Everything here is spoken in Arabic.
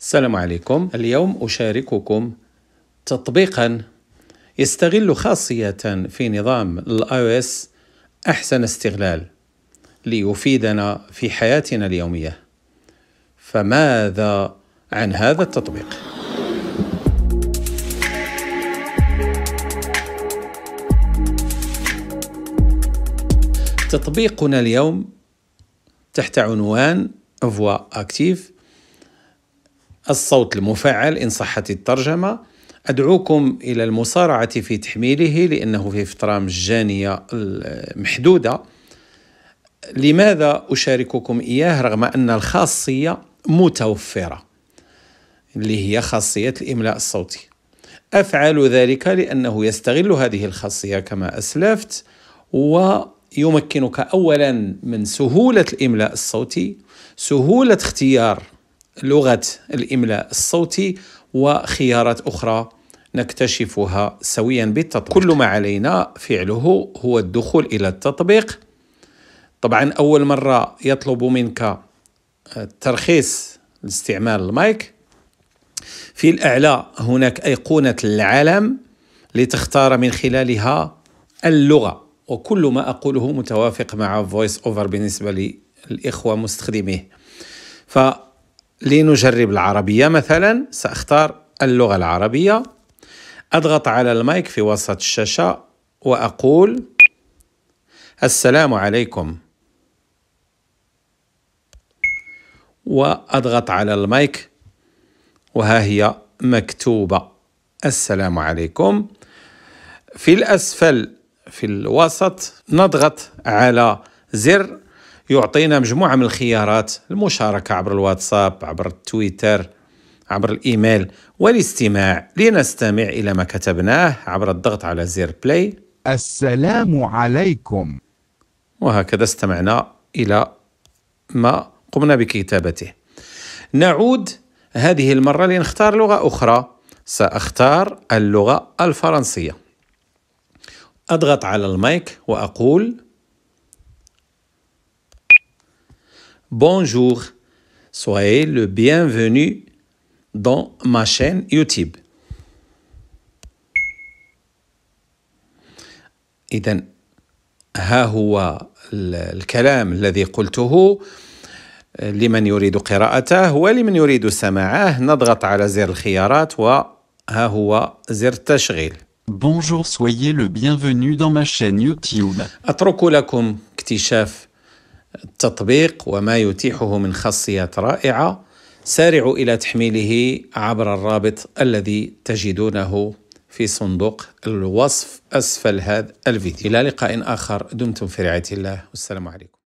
السلام عليكم اليوم أشارككم تطبيقا يستغل خاصية في نظام الاي اس أحسن استغلال ليفيدنا في حياتنا اليومية فماذا عن هذا التطبيق؟ تطبيقنا اليوم تحت عنوان فوا اكتيف الصوت المفعل إن صحت الترجمة أدعوكم إلى المصارعة في تحميله لأنه في فترة مجانية محدودة لماذا أشارككم إياه رغم أن الخاصية متوفرة اللي هي خاصية الإملاء الصوتي أفعل ذلك لأنه يستغل هذه الخاصية كما أسلفت ويمكنك أولا من سهولة الإملاء الصوتي سهولة اختيار لغة الإملاء الصوتي وخيارات أخرى نكتشفها سويا بالتطبيق كل ما علينا فعله هو الدخول إلى التطبيق طبعا أول مرة يطلب منك آه، ترخيص لاستعمال المايك في الأعلى هناك أيقونة العلم لتختار من خلالها اللغة وكل ما أقوله متوافق مع فويس أوفر بالنسبة للإخوة مستخدميه لنجرب العربية مثلا سأختار اللغة العربية أضغط على المايك في وسط الشاشة وأقول السلام عليكم وأضغط على المايك وها هي مكتوبة السلام عليكم في الأسفل في الوسط نضغط على زر يعطينا مجموعة من الخيارات المشاركة عبر الواتساب عبر التويتر عبر الإيميل والاستماع لنستمع إلى ما كتبناه عبر الضغط على زر بلاي السلام عليكم وهكذا استمعنا إلى ما قمنا بكتابته نعود هذه المرة لنختار لغة أخرى سأختار اللغة الفرنسية أضغط على المايك وأقول Bonjour, soyez le bienvenu dans ma chaîne YouTube. إذا ها هو الكلام الذي قلته لمن يريد قراءته ولمن يريد سماعه نضغط على زر الخيارات وها هو زر التشغيل Bonjour, soyez le bienvenu dans ma chaîne YouTube. أترك لكم اكتشاف التطبيق وما يتيحه من خاصيات رائعه سارعوا الى تحميله عبر الرابط الذي تجدونه في صندوق الوصف اسفل هذا الفيديو الى لقاء اخر دمتم في رعايه الله والسلام عليكم